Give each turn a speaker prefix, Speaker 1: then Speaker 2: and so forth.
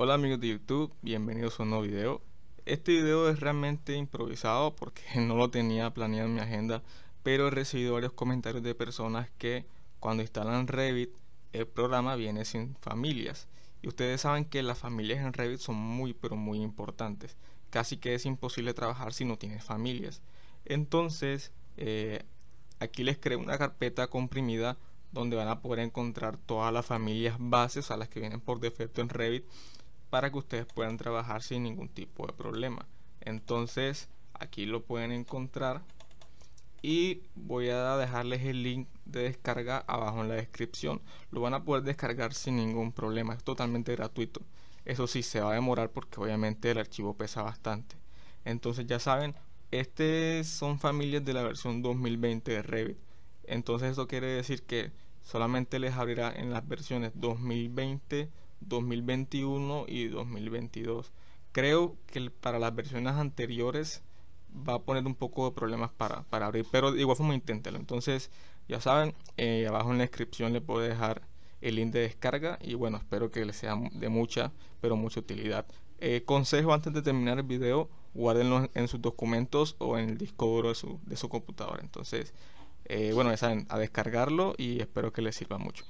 Speaker 1: Hola amigos de YouTube, bienvenidos a un nuevo video. Este video es realmente improvisado porque no lo tenía planeado en mi agenda, pero he recibido varios comentarios de personas que cuando instalan Revit, el programa viene sin familias. Y ustedes saben que las familias en Revit son muy pero muy importantes. Casi que es imposible trabajar si no tienes familias. Entonces, eh, aquí les creo una carpeta comprimida donde van a poder encontrar todas las familias bases a las que vienen por defecto en Revit para que ustedes puedan trabajar sin ningún tipo de problema entonces aquí lo pueden encontrar y voy a dejarles el link de descarga abajo en la descripción lo van a poder descargar sin ningún problema es totalmente gratuito eso sí se va a demorar porque obviamente el archivo pesa bastante entonces ya saben este son familias de la versión 2020 de Revit entonces eso quiere decir que solamente les abrirá en las versiones 2020 2021 y 2022. Creo que para las versiones anteriores va a poner un poco de problemas para, abrir, pero igual igual forma intentarlo Entonces, ya saben, eh, abajo en la descripción le puedo dejar el link de descarga y bueno, espero que les sea de mucha, pero mucha utilidad. Eh, consejo antes de terminar el video, guárdenlo en sus documentos o en el disco duro de su, de su computadora. Entonces, eh, bueno, ya saben, a descargarlo y espero que les sirva mucho.